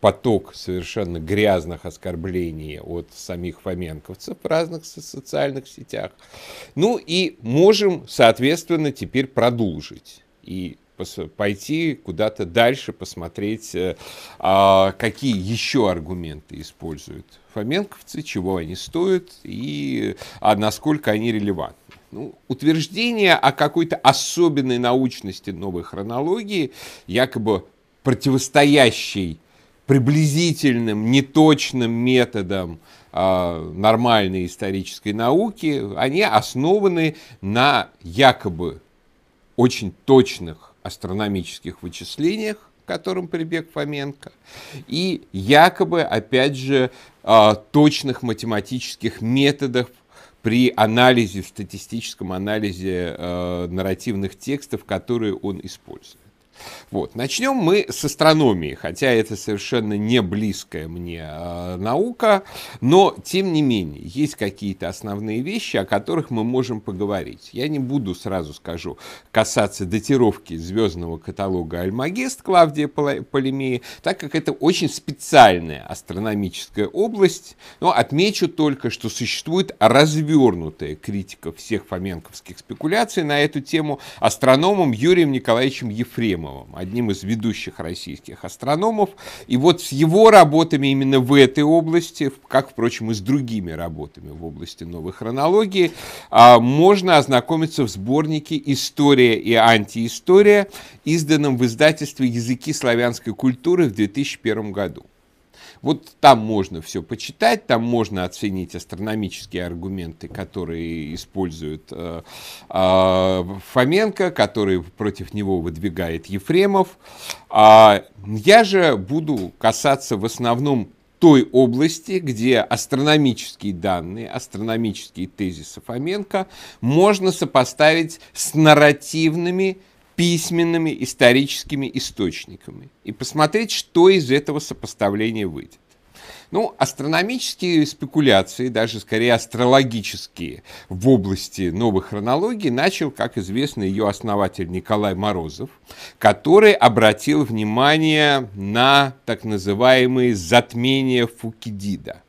поток совершенно грязных оскорблений от самих фоменковцев в разных социальных сетях. Ну и можем, соответственно, теперь продолжить и пойти куда-то дальше, посмотреть, э, а, какие еще аргументы используют фоменковцы, чего они стоят и а насколько они релевантны. Ну, утверждение о какой-то особенной научности новой хронологии, якобы противостоящей приблизительным, неточным методом а, нормальной исторической науки, они основаны на якобы очень точных астрономических вычислениях, к которым прибег Фоменко, и якобы, опять же, а, точных математических методов при анализе, в статистическом анализе а, нарративных текстов, которые он использует. Вот. Начнем мы с астрономии, хотя это совершенно не близкая мне э, наука, но тем не менее есть какие-то основные вещи, о которых мы можем поговорить. Я не буду сразу скажу касаться датировки звездного каталога Альмагест Клавдия Полемеи, так как это очень специальная астрономическая область. Но отмечу только, что существует развернутая критика всех фоменковских спекуляций на эту тему астрономом Юрием Николаевичем Ефремовым Антоновым, одним из ведущих российских астрономов. И вот с его работами именно в этой области, как, впрочем, и с другими работами в области новой хронологии, а, можно ознакомиться в сборнике «История и антиистория», изданном в издательстве «Языки славянской культуры» в 2001 году. Вот там можно все почитать, там можно оценить астрономические аргументы, которые используют э, э, Фоменко, которые против него выдвигает Ефремов. А я же буду касаться в основном той области, где астрономические данные, астрономические тезисы Фоменко можно сопоставить с нарративными письменными историческими источниками и посмотреть, что из этого сопоставления выйдет. Ну, астрономические спекуляции, даже скорее астрологические, в области новой хронологии начал, как известно, ее основатель Николай Морозов, который обратил внимание на так называемые затмения Фукидида,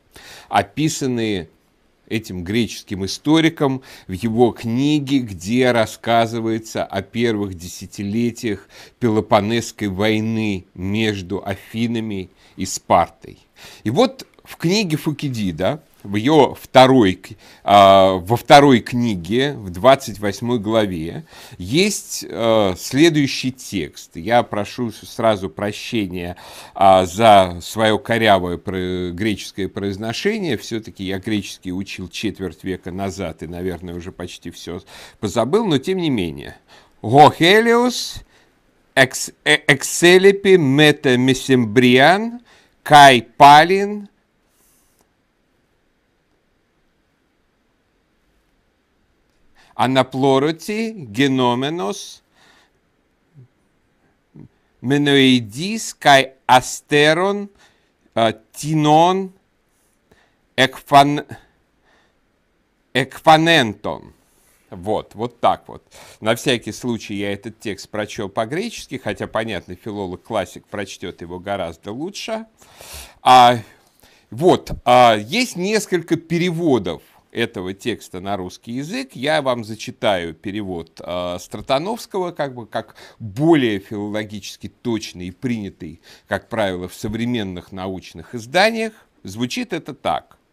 описанные этим греческим историком в его книге, где рассказывается о первых десятилетиях Пелопонесской войны между Афинами и Спартой. И вот в книге Фукидида в ее второй, а, во второй книге, в 28 главе, есть э, следующий текст. Я прошу сразу прощения а, за свое корявое греческое произношение. Все-таки я греческий учил четверть века назад и, наверное, уже почти все позабыл, но тем не менее. Гохелиус э, экселепи мета месембриан кай палин – а на плороті геноменос меноїдіс кай астерон а, тінон екфан, экфонентон. Вот, вот так вот. На всякий случай я этот текст прочел по-гречески, хотя, понятно, филолог-классик прочтет его гораздо лучше. А, вот, а, есть несколько переводов этого текста на русский язык. Я вам зачитаю перевод э, Стратановского, как бы как более филологически точный и принятый, как правило, в современных научных изданиях. Звучит это так –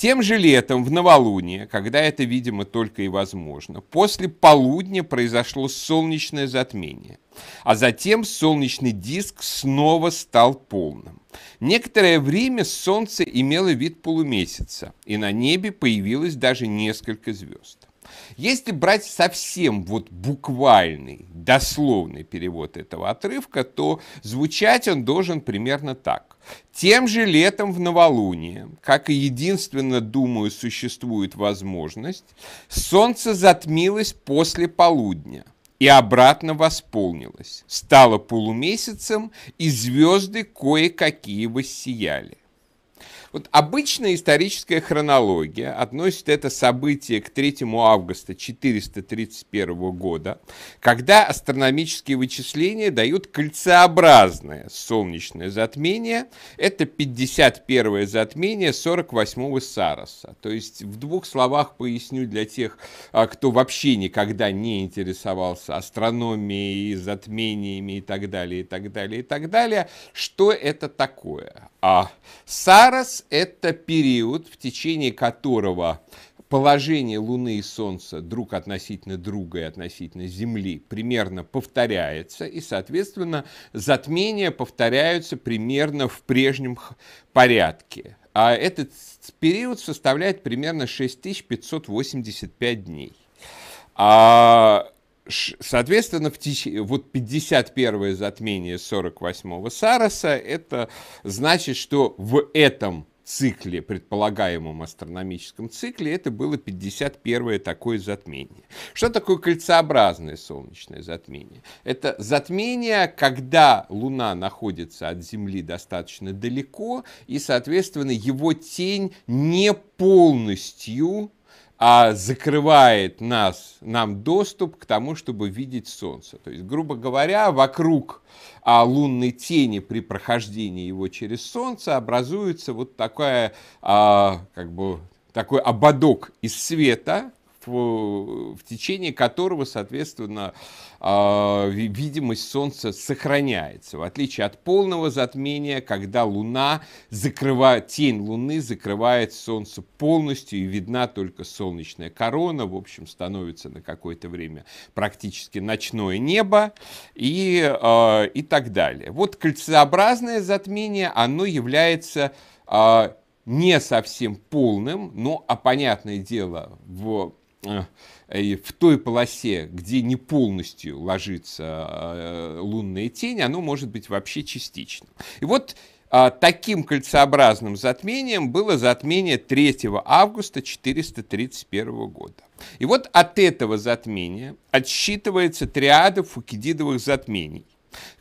тем же летом в новолуние, когда это, видимо, только и возможно, после полудня произошло солнечное затмение, а затем солнечный диск снова стал полным. Некоторое время солнце имело вид полумесяца, и на небе появилось даже несколько звезд. Если брать совсем вот буквальный, дословный перевод этого отрывка, то звучать он должен примерно так. Тем же летом в новолуние, как и единственно, думаю, существует возможность, солнце затмилось после полудня и обратно восполнилось, стало полумесяцем, и звезды кое-какие воссияли. Вот обычная историческая хронология относит это событие к 3 августа 431 года, когда астрономические вычисления дают кольцеобразное солнечное затмение. Это 51 е затмение 48-го сароса. То есть в двух словах поясню для тех, а, кто вообще никогда не интересовался астрономией, затмениями и так далее, и так далее, и так далее, что это такое. А Сарас – это период, в течение которого положение Луны и Солнца друг относительно друга и относительно Земли примерно повторяется, и, соответственно, затмения повторяются примерно в прежнем порядке. А этот период составляет примерно 6585 дней. А Соответственно, в теч... вот 51-е затмение 48-го Сараса, это значит, что в этом цикле, предполагаемом астрономическом цикле, это было 51-е такое затмение. Что такое кольцеобразное солнечное затмение? Это затмение, когда Луна находится от Земли достаточно далеко, и, соответственно, его тень не полностью а закрывает нас, нам доступ к тому, чтобы видеть Солнце. То есть, грубо говоря, вокруг а, лунной тени при прохождении его через Солнце образуется вот такая, а, как бы, такой ободок из света, Э, в течение которого, соответственно, а, видимость Солнца сохраняется, в отличие от полного затмения, когда Луна закрывает, тень Луны закрывает Солнце полностью и видна только солнечная корона, в общем, становится на какое-то время практически ночное небо и, а, и так далее. Вот кольцеобразное затмение, оно является а, не совсем полным, но, а понятное дело, в Э, в той полосе, где не полностью ложится э, лунная тень, оно может быть вообще частичным. И вот а, таким кольцеобразным затмением было затмение 3 августа 431 года. И вот от этого затмения отсчитывается триада фукидидовых затмений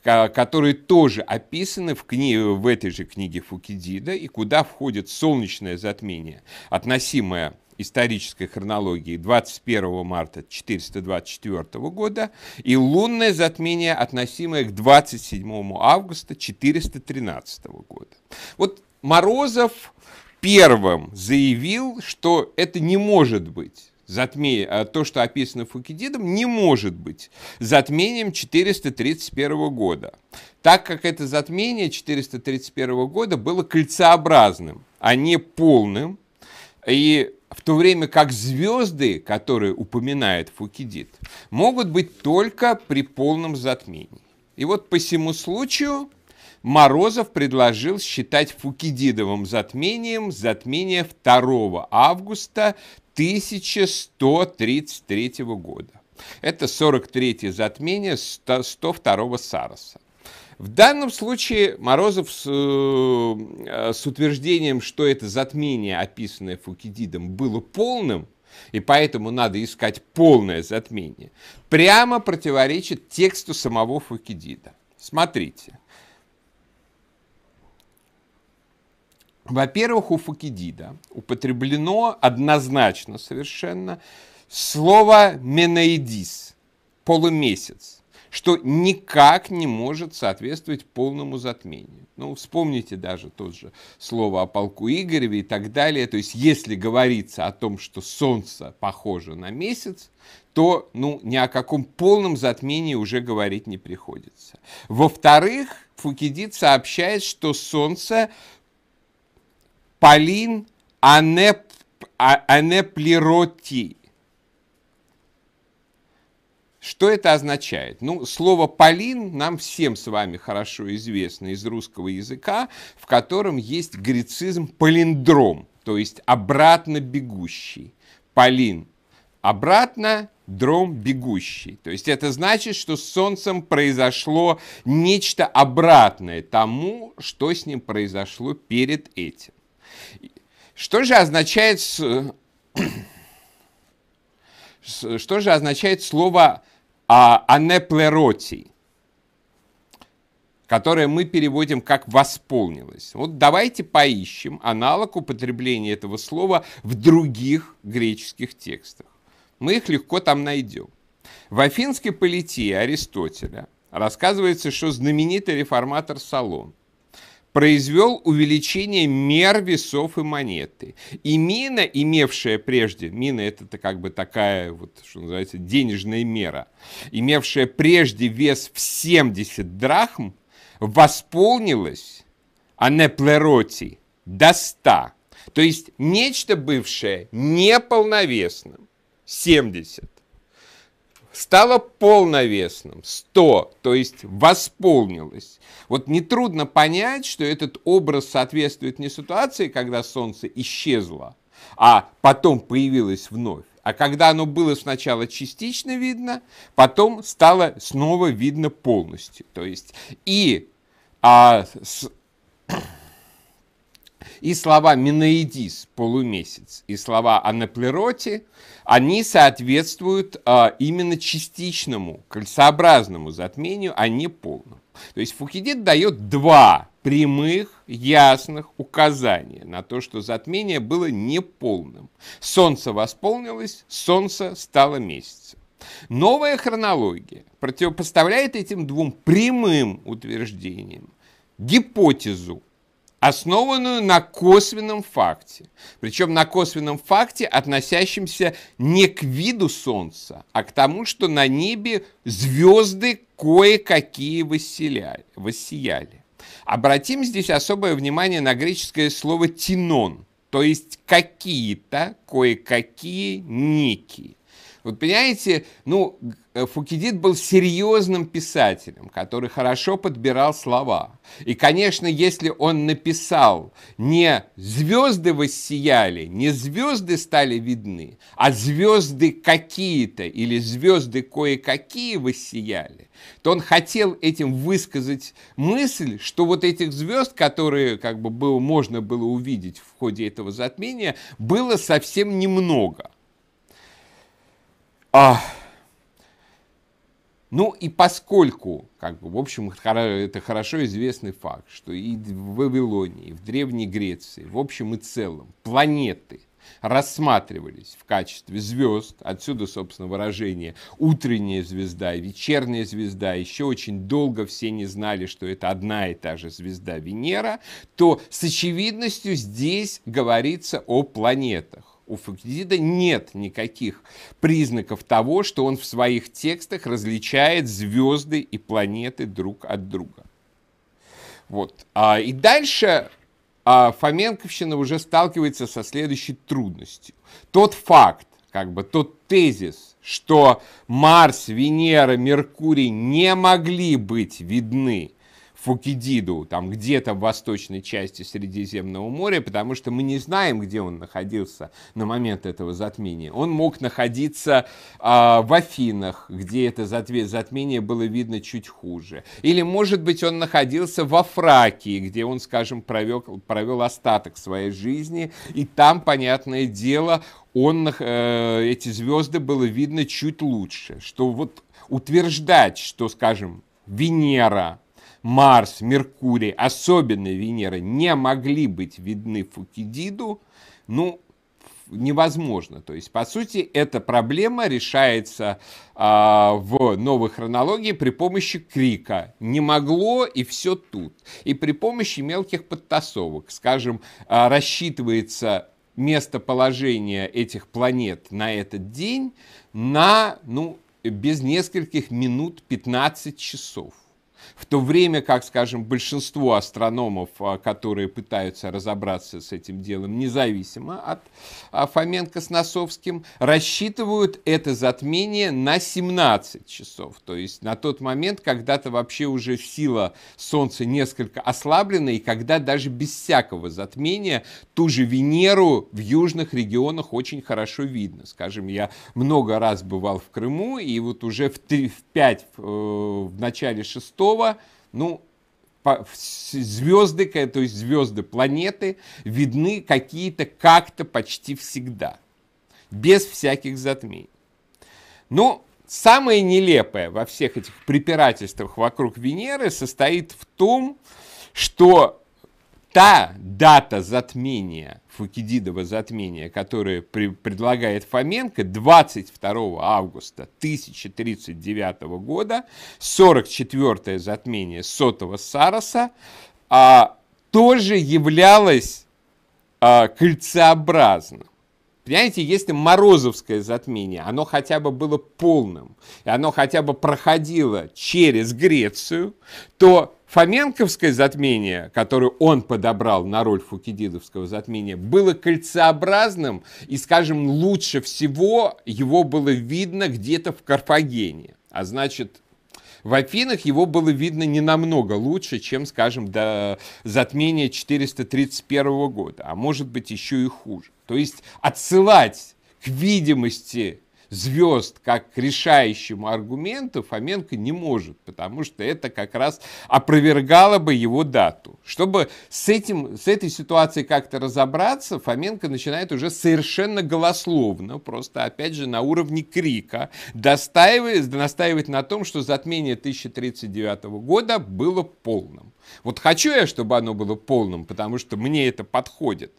которые тоже описаны в, книге, в этой же книге Фукидида, и куда входит солнечное затмение, относимое исторической хронологии 21 марта 424 года и лунное затмение, относимое к 27 августа 413 года. Вот Морозов первым заявил, что это не может быть затмение, э, то, что описано Фукидидом, не может быть затмением 431 года, так как это затмение 431 года было кольцеобразным, а не полным, и в то время как звезды, которые упоминает Фукидид, могут быть только при полном затмении. И вот по всему случаю Морозов предложил считать Фукидидовым затмением затмение 2 августа 1133 года. Это 43-е затмение 102-го Сароса. В данном случае Морозов с, э, с утверждением, что это затмение, описанное Фукидидом, было полным, и поэтому надо искать полное затмение, прямо противоречит тексту самого Фукидида. Смотрите. Во-первых, у Фукидида употреблено однозначно совершенно слово «менаидис» – полумесяц что никак не может соответствовать полному затмению. Ну, вспомните даже тот же слово о полку Игореве и так далее. То есть, если говорится о том, что Солнце похоже на месяц, то ну, ни о каком полном затмении уже говорить не приходится. Во-вторых, Фукидид сообщает, что Солнце Полин Анеп, а-, Анеплироти что это означает? Ну, слово «полин» нам всем с вами хорошо известно из русского языка, в котором есть грецизм «полиндром», то есть обратно бегущий. Полин – обратно, дром – бегущий. То есть это значит, что с Солнцем произошло нечто обратное тому, что с ним произошло перед этим. Что же означает что же означает слово а, «анеплеротий», которое мы переводим как «восполнилось». Вот давайте поищем аналог употребления этого слова в других греческих текстах. Мы их легко там найдем. В афинской политии Аристотеля рассказывается, что знаменитый реформатор Салон произвел увеличение мер весов и монеты. И мина, имевшая прежде, мина это как бы такая вот, что называется, денежная мера, имевшая прежде вес в 70 драхм, восполнилась а анеплероти до 100. То есть нечто бывшее неполновесным 70 стало полновесным, 100, то есть восполнилось. Вот нетрудно понять, что этот образ соответствует не ситуации, когда солнце исчезло, а потом появилось вновь, а когда оно было сначала частично видно, потом стало снова видно полностью. То есть и а, с, и слова «миноидис» – полумесяц, и слова «анаплероти», они соответствуют э, а, именно частичному, кольцеобразному затмению, а не полному. То есть Фукидид дает два прямых, ясных указания на то, что затмение было неполным. Солнце восполнилось, солнце стало месяцем. Новая хронология противопоставляет этим двум прямым утверждениям гипотезу основанную на косвенном факте. Причем на косвенном факте, относящемся не к виду Солнца, а к тому, что на небе звезды кое-какие воссияли. Обратим здесь особое внимание на греческое слово «тинон», то есть какие-то, кое-какие, некие. Вот понимаете, ну, э, Фукидид был серьезным писателем, который хорошо подбирал слова. И, конечно, если он написал не «звезды воссияли», не «звезды стали видны», а «звезды какие-то» или «звезды кое-какие воссияли», то он хотел этим высказать мысль, что вот этих звезд, которые как бы было, можно было увидеть в ходе этого затмения, было совсем немного – а, ну и поскольку, как бы, в общем, это хорошо известный факт, что и в Вавилоне, и в Древней Греции, в общем и целом, планеты рассматривались в качестве звезд, отсюда, собственно, выражение «утренняя звезда», «вечерняя звезда», еще очень долго все не знали, что это одна и та же звезда Венера, то с очевидностью здесь говорится о планетах у Фукидида нет никаких признаков того, что он в своих текстах различает звезды и планеты друг от друга. Вот. А, и дальше а, Фоменковщина уже сталкивается со следующей трудностью. Тот факт, как бы тот тезис, что Марс, Венера, Меркурий не могли быть видны Фукидиду, там где-то в восточной части Средиземного моря, потому что мы не знаем, где он находился на момент этого затмения. Он мог находиться э, в Афинах, где это затмение было видно чуть хуже. Или, может быть, он находился во Фракии, где он, скажем, провел, провел остаток своей жизни, и там, понятное дело, он, э, эти звезды было видно чуть лучше. Что вот утверждать, что, скажем, Венера Марс, Меркурий, особенно Венера, не могли быть видны Фукидиду, ну, невозможно. То есть, по сути, эта проблема решается а, в новой хронологии при помощи крика. Не могло и все тут. И при помощи мелких подтасовок. Скажем, а, рассчитывается местоположение этих планет на этот день на, ну, без нескольких минут 15 часов. В то время как, скажем, большинство астрономов, а, которые пытаются разобраться с этим делом независимо от а, Фоменко с Носовским, рассчитывают это затмение на 17 часов. То есть на тот момент, когда-то вообще уже сила Солнца несколько ослаблена, и когда даже без всякого затмения ту же Венеру в южных регионах очень хорошо видно. Скажем, я много раз бывал в Крыму, и вот уже в, 3, в 5, э, в начале 6 Второго, ну, звезды, то есть звезды планеты видны какие-то как-то почти всегда, без всяких затмений. Ну, самое нелепое во всех этих препирательствах вокруг Венеры состоит в том, что та дата затмения, Фукидидова затмения, которое предлагает Фоменко 22 августа 1039 года, 44-е затмение сотого сароса, а, тоже являлось а, кольцеобразным. Понимаете, если морозовское затмение, оно хотя бы было полным, и оно хотя бы проходило через Грецию, то Фоменковское затмение, которое он подобрал на роль фукидидовского затмения, было кольцеобразным, и, скажем, лучше всего его было видно где-то в Карфагене. А значит, в Афинах его было видно не намного лучше, чем, скажем, до затмения 431 года, а может быть еще и хуже. То есть отсылать к видимости звезд как к решающему аргументу Фоменко не может, потому что это как раз опровергало бы его дату. Чтобы с, этим, с этой ситуацией как-то разобраться, Фоменко начинает уже совершенно голословно, просто опять же на уровне крика, достаивать, настаивать на том, что затмение 1039 года было полным. Вот хочу я, чтобы оно было полным, потому что мне это подходит.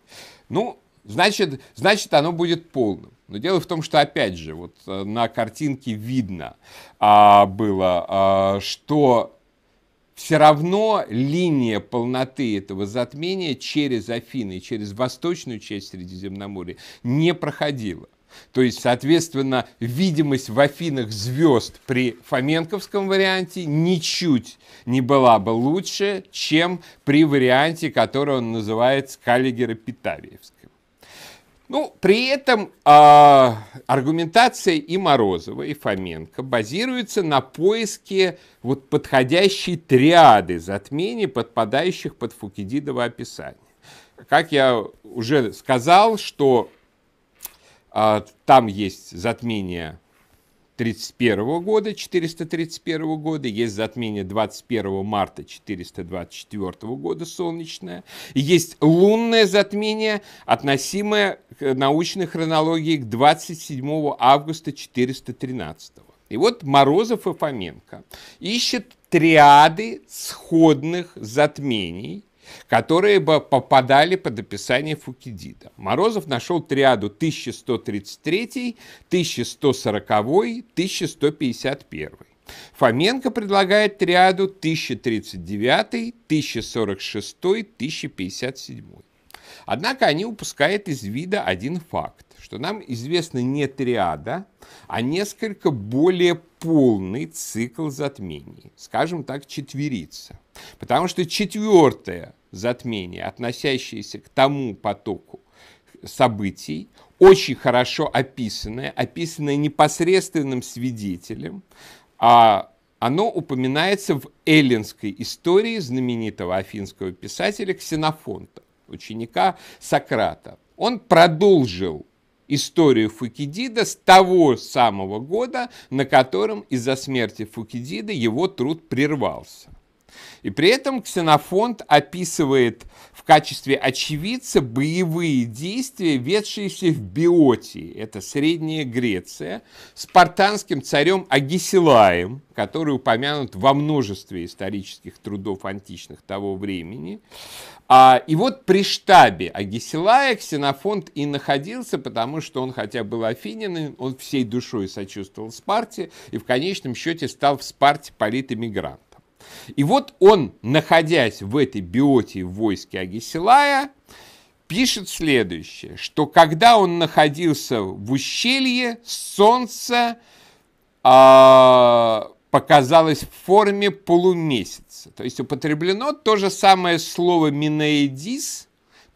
Ну, значит, значит оно будет полным. Но дело в том, что опять же, вот э, на картинке видно а, было, а, что все равно линия полноты этого затмения через Афины через восточную часть Средиземноморья не проходила. То есть, соответственно, видимость в Афинах звезд при Фоменковском варианте ничуть не была бы лучше, чем при варианте, который он называет Каллигера-Питариевск. Ну, при этом э, аргументация и Морозова, и Фоменко базируется на поиске вот, подходящей триады затмений, подпадающих под Фукидидово описание. Как я уже сказал, что э, там есть затмение 31 года, 431 года, есть затмение 21 марта 424 года солнечное, есть лунное затмение, относимое к научной хронологии к 27 августа 413. И вот Морозов и Фоменко ищут триады сходных затмений, которые бы попадали под описание Фукидида. Морозов нашел триаду 1133, 1140, 1151. Фоменко предлагает триаду 1039, 1046, 1057. Однако они упускают из вида один факт, что нам известно не триада, а несколько более полный цикл затмений, скажем так, четверица – Потому что четвертое затмение, относящееся к тому потоку событий, очень хорошо описанное, описанное непосредственным свидетелем, а оно упоминается в эллинской истории знаменитого афинского писателя Ксенофонта, ученика Сократа. Он продолжил историю Фукидида с того самого года, на котором из-за смерти Фукидида его труд прервался. И при этом Ксенофонт описывает в качестве очевидца боевые действия, ведшиеся в Биотии, это Средняя Греция, спартанским царем Агисилаем, который упомянут во множестве исторических трудов античных того времени. А, и вот при штабе Агисилая Ксенофонт и находился, потому что он, хотя был Афинянин, он всей душой сочувствовал Спарте и в конечном счете стал в Спарте политэмигрант. И вот он, находясь в этой биоте в войске Агисилая, пишет следующее, что когда он находился в ущелье, солнце э, показалось в форме полумесяца. То есть употреблено то же самое слово «миноэдис»,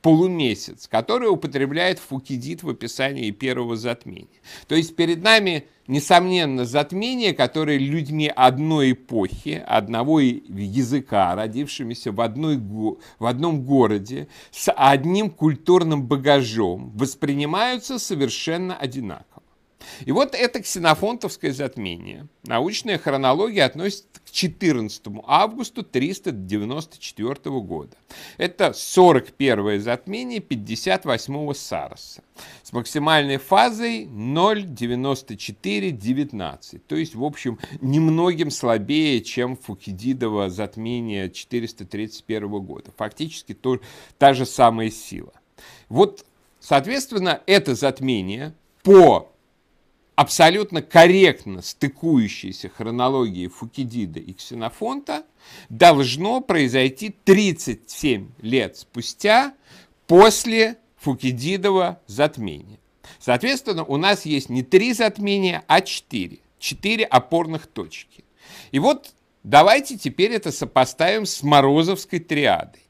полумесяц, который употребляет Фукидид в описании первого затмения. То есть перед нами несомненно, затмение, которое людьми одной эпохи, одного языка, родившимися в, одной, в одном городе, с одним культурным багажом, воспринимаются совершенно одинаково. И вот это ксенофонтовское затмение. Научная хронология относится к 14 августа 394 года. Это 41-е затмение 58-го Сароса с максимальной фазой 0,9419. То есть, в общем, немногим слабее, чем Фукидидово затмение 431 года. Фактически то, та же самая сила. Вот, соответственно, это затмение по абсолютно корректно стыкующейся хронологии Фукидида и Ксенофонта должно произойти 37 лет спустя после Фукидидова затмения. Соответственно, у нас есть не три затмения, а четыре. Четыре опорных точки. И вот давайте теперь это сопоставим с Морозовской триадой.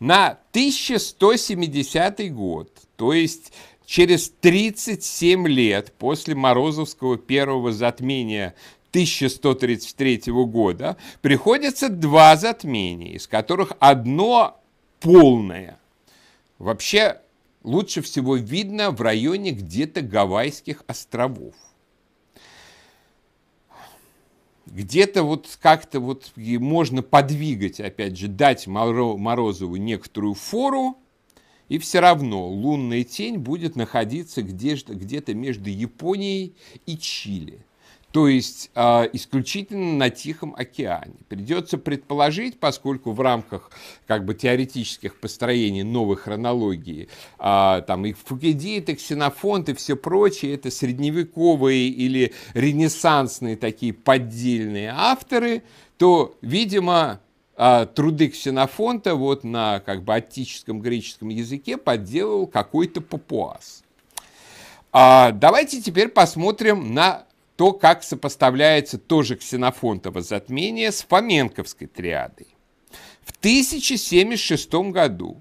На 1170 год, то есть Через 37 лет после Морозовского первого затмения 1133 года приходится два затмения, из которых одно полное. Вообще лучше всего видно в районе где-то Гавайских островов. Где-то вот как-то вот можно подвигать, опять же, дать Морозову некоторую фору – и все равно лунная тень будет находиться где-то где между Японией и Чили. То есть э, исключительно на Тихом океане. Придется предположить, поскольку в рамках как бы теоретических построений новой хронологии э, там и Фукидид, и Ксенофонт, и все прочее, это средневековые или ренессансные такие поддельные авторы, то, видимо, а, труды Ксенофонта вот на как бы аттическом греческом языке подделывал какой-то папуас. А давайте теперь посмотрим на то, как сопоставляется тоже ксенофонтово затмение с Фоменковской триадой. В 1076 году,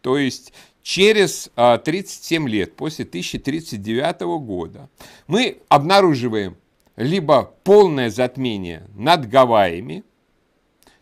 то есть через 37 а, лет, после 1039 года, мы обнаруживаем либо полное затмение над Гавайями,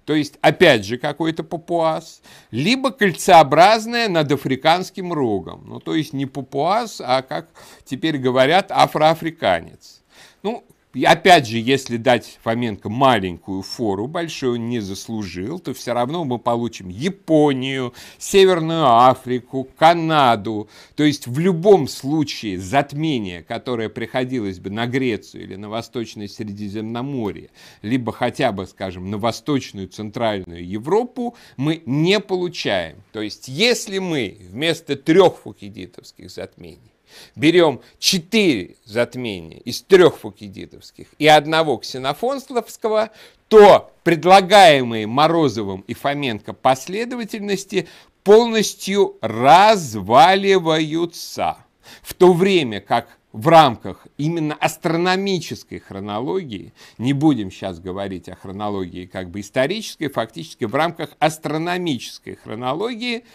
то есть опять же какой-то папуас, либо кольцеобразное над африканским рогом, ну то есть не папуас, а как теперь говорят, афроафриканец. Ну, и опять же, если дать Фоменко маленькую фору, большой он не заслужил, то все равно мы получим Японию, Северную Африку, Канаду. То есть в любом случае затмение, которое приходилось бы на Грецию или на Восточное Средиземноморье, либо хотя бы, скажем, на Восточную Центральную Европу, мы не получаем. То есть если мы вместо трех фукидитовских затмений Берем 4 затмения из трех фукидидовских и одного ксенофонсловского, то предлагаемые Морозовым и Фоменко последовательности полностью разваливаются. В то время как в рамках именно астрономической хронологии, не будем сейчас говорить о хронологии как бы исторической, фактически в рамках астрономической хронологии –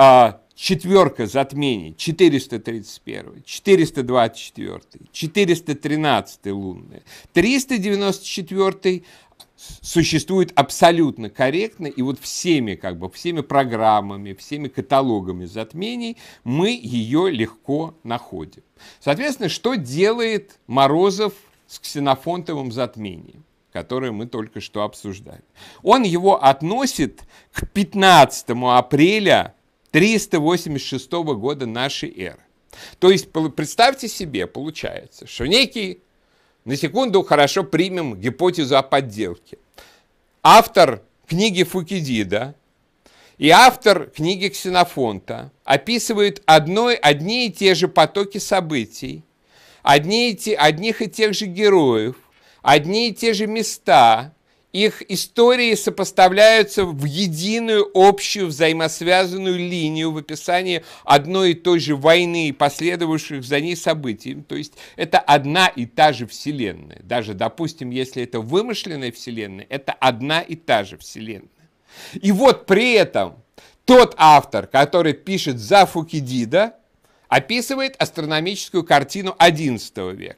а, четверка затмений 431, 424, 413 лунные, 394 существует абсолютно корректно, и вот всеми, как бы, всеми программами, всеми каталогами затмений мы ее легко находим. Соответственно, что делает Морозов с ксенофонтовым затмением? которое мы только что обсуждали. Он его относит к 15 апреля 386 года нашей эры. То есть представьте себе, получается, что некий, на секунду хорошо примем гипотезу о подделке, автор книги Фукидида и автор книги Ксенофонта описывают одной, одни и те же потоки событий, одни и те, одних и тех же героев, одни и те же места, их истории сопоставляются в единую общую взаимосвязанную линию в описании одной и той же войны и последовавших за ней событий. То есть это одна и та же Вселенная. Даже, допустим, если это вымышленная Вселенная, это одна и та же Вселенная. И вот при этом тот автор, который пишет за Фукидида, описывает астрономическую картину XI века.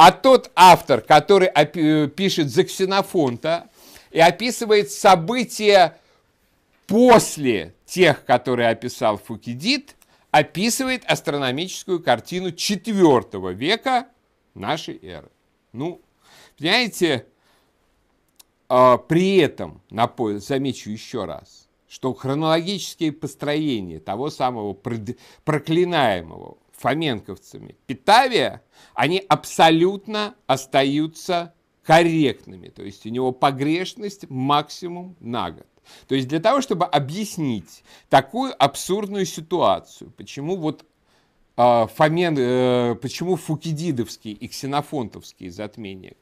А тот автор, который э, пишет за ксенофонта и описывает события после тех, которые описал Фукидид, описывает астрономическую картину IV века нашей эры. Ну, понимаете, а, при этом, замечу еще раз, что хронологические построения того самого проклинаемого фоменковцами Питавия, они абсолютно остаются корректными. То есть у него погрешность максимум на год. То есть для того, чтобы объяснить такую абсурдную ситуацию, почему вот а, Фомен, э, почему фукидидовские и ксенофонтовские затмения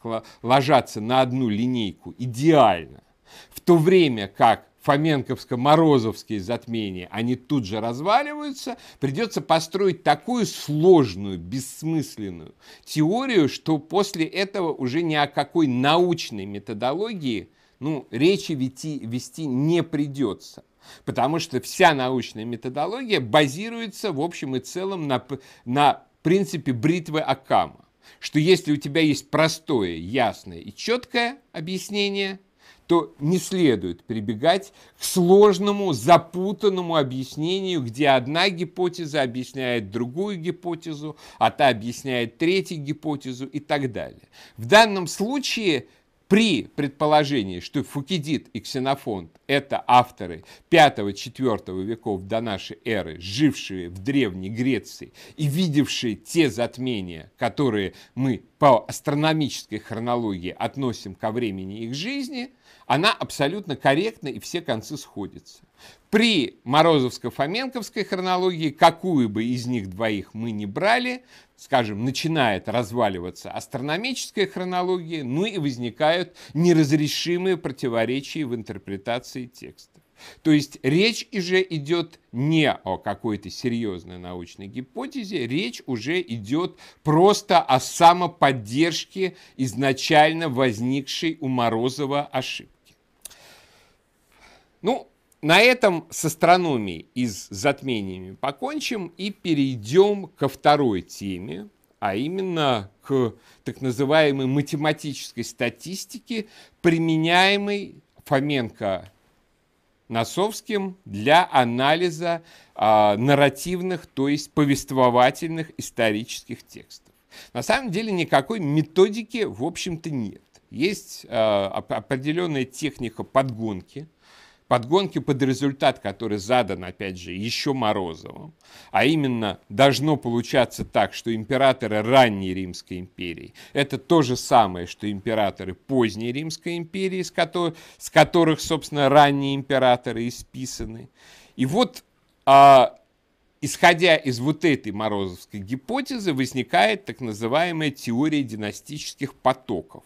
ложатся на одну линейку идеально, в то время как фоменковско-морозовские затмения, они тут же разваливаются, придется построить такую сложную, бессмысленную теорию, что после этого уже ни о какой научной методологии ну, речи вести, вести не придется. Потому что вся научная методология базируется в общем и целом на, на принципе бритвы Акама. Что если у тебя есть простое, ясное и четкое объяснение – то не следует прибегать к сложному, запутанному объяснению, где одна гипотеза объясняет другую гипотезу, а та объясняет третью гипотезу и так далее. В данном случае при предположении, что Фукидид и Ксенофонт – это авторы 5-4 веков до нашей эры, жившие в Древней Греции и видевшие те затмения, которые мы по астрономической хронологии относим ко времени их жизни, она абсолютно корректна и все концы сходятся при Морозовско-Фоменковской хронологии, какую бы из них двоих мы ни брали, скажем, начинает разваливаться астрономическая хронология, ну и возникают неразрешимые противоречия в интерпретации текста. То есть речь уже идет не о какой-то серьезной научной гипотезе, речь уже идет просто о самоподдержке изначально возникшей у Морозова ошибки. Ну, на этом с астрономией и с затмениями покончим и перейдем ко второй теме, а именно к так называемой математической статистике, применяемой Фоменко Носовским для анализа э, нарративных, то есть повествовательных исторических текстов. На самом деле никакой методики, в общем-то, нет. Есть э, определенная техника подгонки подгонки под результат, который задан, опять же, еще Морозовым. А именно, должно получаться так, что императоры ранней Римской империи – это то же самое, что императоры поздней Римской империи, с, которой, с которых, собственно, ранние императоры исписаны. И вот, а, исходя из вот этой морозовской гипотезы, возникает так называемая теория династических потоков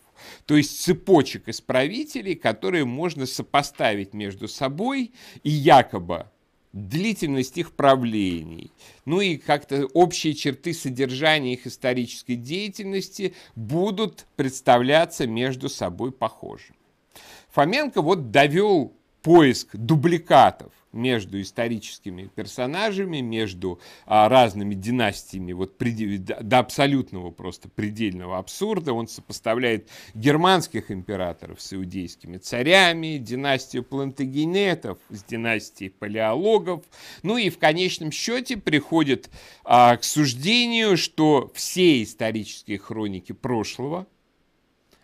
то есть цепочек исправителей, которые можно сопоставить между собой и якобы длительность их правлений, ну и как-то общие черты содержания их исторической деятельности будут представляться между собой похожими. Фоменко вот довел поиск дубликатов между историческими персонажами, между а, разными династиями, вот пред, до, абсолютного просто предельного абсурда. Он сопоставляет германских императоров с иудейскими царями, династию плантагенетов с династией палеологов. Ну и в конечном счете приходит а, к суждению, что все исторические хроники прошлого –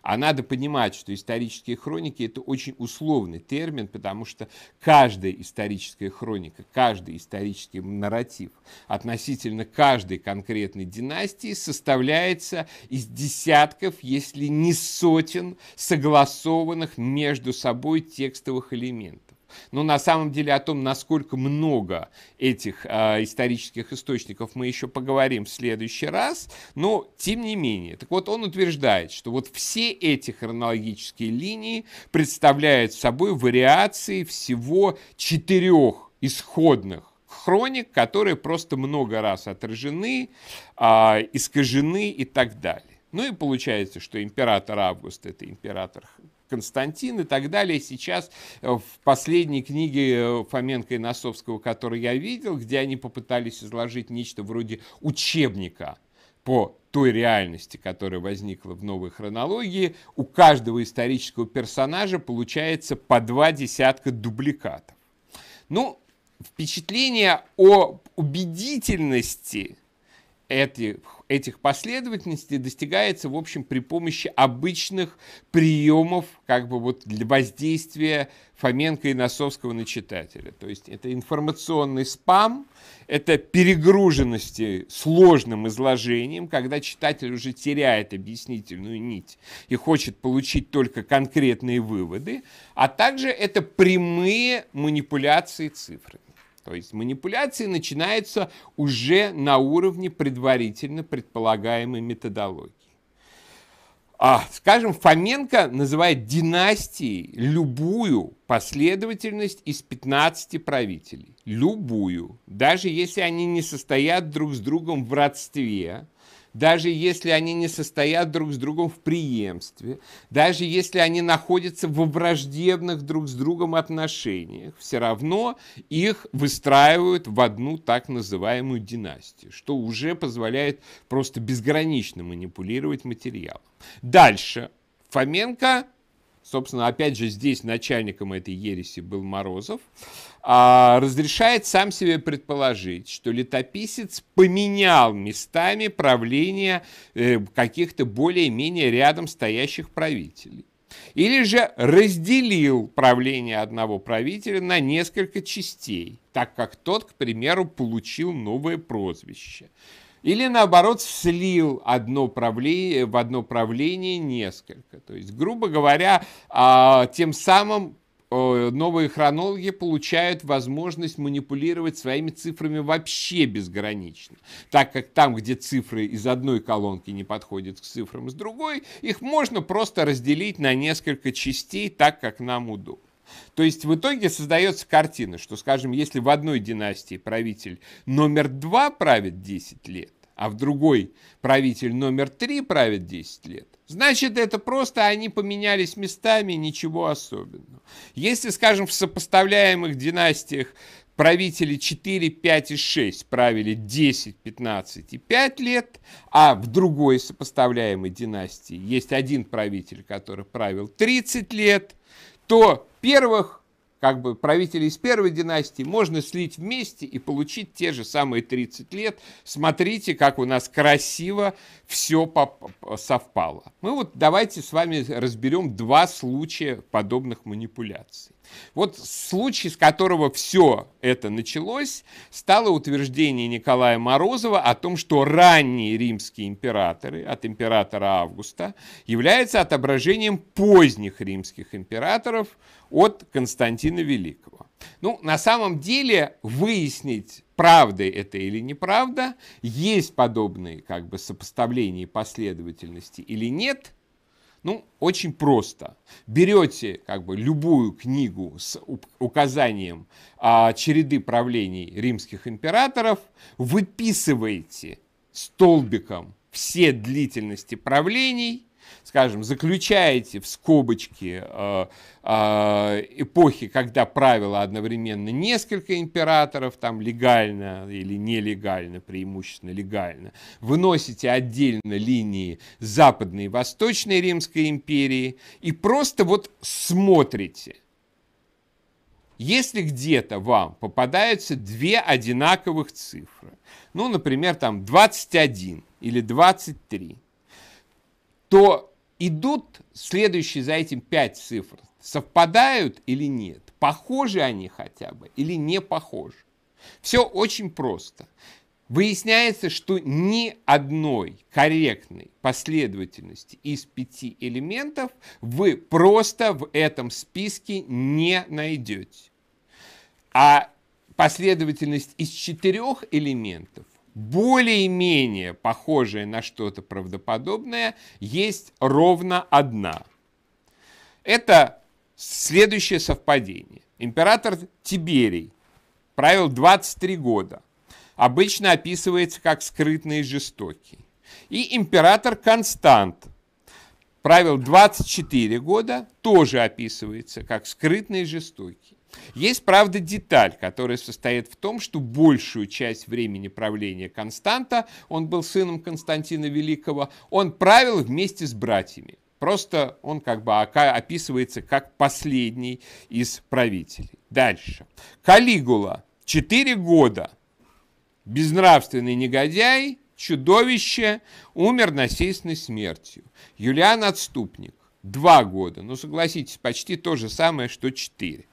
а надо понимать, что исторические хроники – это очень условный термин, потому что каждая историческая хроника, каждый исторический нарратив относительно каждой конкретной династии составляется из десятков, если не сотен, согласованных между собой текстовых элементов. Но на самом деле о том, насколько много этих э, исторических источников мы еще поговорим в следующий раз. Но тем не менее, так вот он утверждает, что вот все эти хронологические линии представляют собой вариации всего четырех исходных хроник, которые просто много раз отражены, э, искажены и так далее. Ну и получается, что император Август – это император Константин и так далее. Сейчас э, в последней книге э, Фоменко и Носовского, которую я видел, где они попытались изложить нечто вроде учебника по той реальности, которая возникла в новой хронологии, у каждого исторического персонажа получается по два десятка дубликатов. Ну, впечатление о убедительности эти, этих последовательностей достигается, в общем, при помощи обычных приемов как бы вот для воздействия Фоменко и Носовского на читателя. То есть это информационный спам, это перегруженности сложным изложением, когда читатель уже теряет объяснительную нить и хочет получить только конкретные выводы, а также это прямые манипуляции цифры. То есть манипуляции начинаются уже на уровне предварительно предполагаемой методологии. А, скажем, Фоменко называет династией любую последовательность из 15 правителей. Любую. Даже если они не состоят друг с другом в родстве, даже если они не состоят друг с другом в преемстве, даже если они находятся во враждебных друг с другом отношениях, все равно их выстраивают в одну так называемую династию, что уже позволяет просто безгранично манипулировать материалом. Дальше. Фоменко Собственно, опять же, здесь начальником этой ереси был Морозов. А, разрешает сам себе предположить, что летописец поменял местами правления э, каких-то более-менее рядом стоящих правителей. Или же разделил правление одного правителя на несколько частей, так как тот, к примеру, получил новое прозвище. Или наоборот, слил одно правление, в одно правление несколько. То есть, грубо говоря, а, тем самым Э, новые хронологи получают возможность манипулировать своими цифрами вообще безгранично, так как там, где цифры из одной колонки не подходят к цифрам с другой, их можно просто разделить на несколько частей, так как нам удобно. То есть в итоге создается картина, что, скажем, если в одной династии правитель номер два правит 10 лет, а в другой правитель номер три правит 10 лет, Значит, это просто они поменялись местами, ничего особенного. Если, скажем, в сопоставляемых династиях правители 4, 5 и 6 правили 10, 15 и 5 лет, а в другой сопоставляемой династии есть один правитель, который правил 30 лет, то первых как бы правителей из первой династии можно слить вместе и получить те же самые 30 лет. Смотрите, как у нас красиво все совпало. Мы вот давайте с вами разберем два случая подобных манипуляций. Вот случай, с которого все это началось, стало утверждение Николая Морозова о том, что ранние римские императоры от императора Августа являются отображением поздних римских императоров от Константина Великого. Ну, на самом деле выяснить, правда это или неправда, есть подобные как бы сопоставления последовательности или нет, ну, очень просто. Берете как бы любую книгу с указанием а, череды правлений римских императоров, выписываете столбиком все длительности правлений скажем, заключаете в скобочки э, э, эпохи, когда правило одновременно несколько императоров, там легально или нелегально, преимущественно легально, выносите отдельно линии Западной и Восточной Римской империи и просто вот смотрите – если где-то вам попадаются две одинаковых цифры, ну, например, там 21 или 23, то идут следующие за этим пять цифр. Совпадают или нет? Похожи они хотя бы или не похожи? Все очень просто. Выясняется, что ни одной корректной последовательности из пяти элементов вы просто в этом списке не найдете. А последовательность из четырех элементов более-менее похожая на что-то правдоподобное, есть ровно одна. Это следующее совпадение. Император Тиберий правил 23 года. Обычно описывается как скрытный и жестокий. И император Констант правил 24 года, тоже описывается как скрытный и жестокий. Есть, правда, деталь, которая состоит в том, что большую часть времени правления Константа, он был сыном Константина Великого, он правил вместе с братьями. Просто он как бы описывается как последний из правителей. Дальше. Калигула. Четыре года. Безнравственный негодяй, чудовище, умер насильственной смертью. Юлиан Отступник. Два года. Ну, согласитесь, почти то же самое, что четыре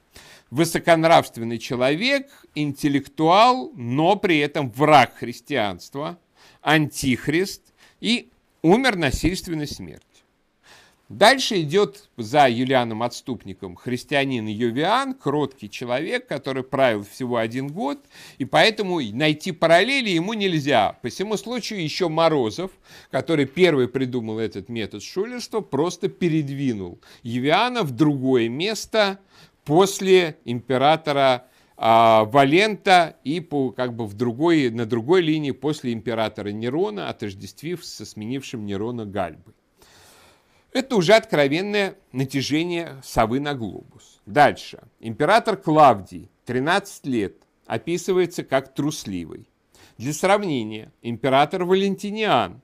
высоконравственный человек, интеллектуал, но при этом враг христианства, антихрист и умер насильственной смертью. Дальше идет за Юлианом Отступником христианин Ювиан, кроткий человек, который правил всего один год, и поэтому найти параллели ему нельзя. По всему случаю еще Морозов, который первый придумал этот метод шулерства, просто передвинул Ювиана в другое место, после императора а, Валента и по, как бы в другой, на другой линии после императора Нерона, отождествив со сменившим Нерона Гальбой. Это уже откровенное натяжение совы на глобус. Дальше. Император Клавдий, 13 лет, описывается как трусливый. Для сравнения, император Валентиниан,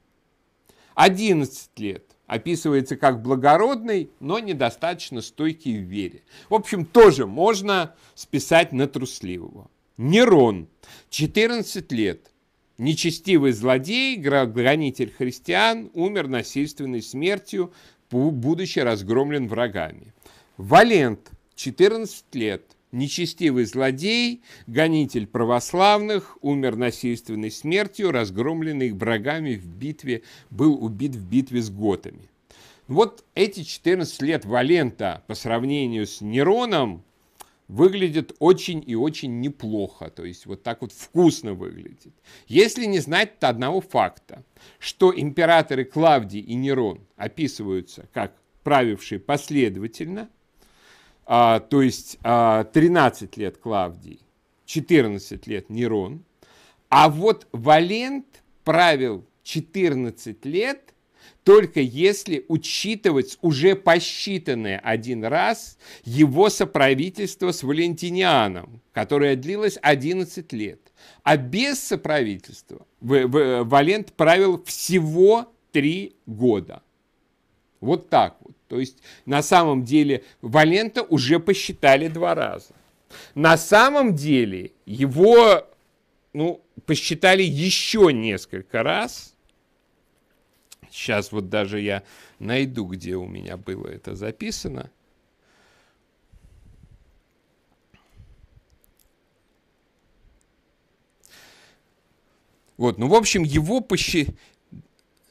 11 лет, описывается как благородный, но недостаточно стойкий в вере. В общем, тоже можно списать на трусливого. Нерон, 14 лет, нечестивый злодей, гранитель христиан, умер насильственной смертью, будучи разгромлен врагами. Валент, 14 лет, нечестивый злодей, гонитель православных, умер насильственной смертью, разгромленный их врагами в битве, был убит в битве с готами. Вот эти 14 лет Валента по сравнению с Нероном выглядят очень и очень неплохо, то есть вот так вот вкусно выглядит. Если не знать -то одного факта, что императоры Клавдий и Нерон описываются как правившие последовательно – а, то есть а, 13 лет Клавдий, 14 лет Нерон. А вот Валент правил 14 лет, только если учитывать уже посчитанное один раз его соправительство с Валентинианом, которое длилось 11 лет. А без соправительства Валент правил всего 3 года. Вот так вот. То есть на самом деле Валента уже посчитали два раза. На самом деле его ну, посчитали еще несколько раз. Сейчас вот даже я найду, где у меня было это записано. Вот, ну, в общем, его, посчи...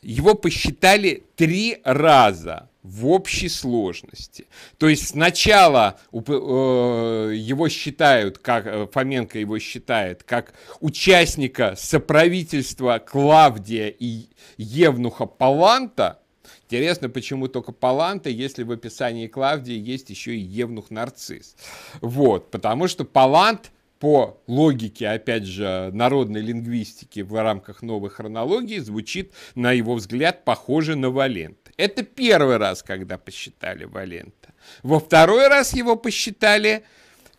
его посчитали три раза в общей сложности. То есть сначала э, его считают, как э, Фоменко его считает, как участника соправительства Клавдия и Евнуха Паланта. Интересно, почему только Паланта, если в описании Клавдии есть еще и Евнух Нарцисс. Вот, потому что Палант – по логике, опять же, народной лингвистики в рамках новой хронологии звучит, на его взгляд, похоже на Валента. Это первый раз, когда посчитали Валента. Во второй раз его посчитали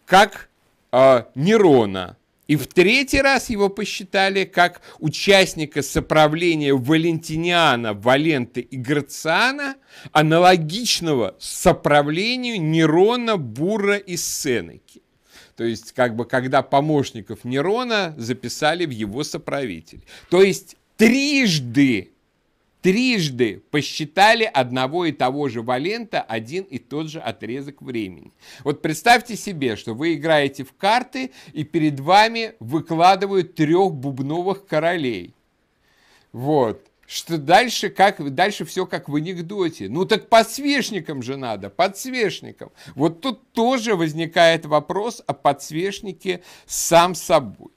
как э, Нерона. И в третий раз его посчитали как участника соправления Валентиниана, Валенты и Грациана, аналогичного соправлению Нерона, Бура и Сенеки. То есть, как бы, когда помощников Нерона записали в его соправитель. То есть, трижды, трижды посчитали одного и того же Валента один и тот же отрезок времени. Вот представьте себе, что вы играете в карты, и перед вами выкладывают трех бубновых королей. Вот что дальше, как, дальше все как в анекдоте. Ну так подсвечником же надо, подсвечником. Вот тут тоже возникает вопрос о подсвечнике сам собой.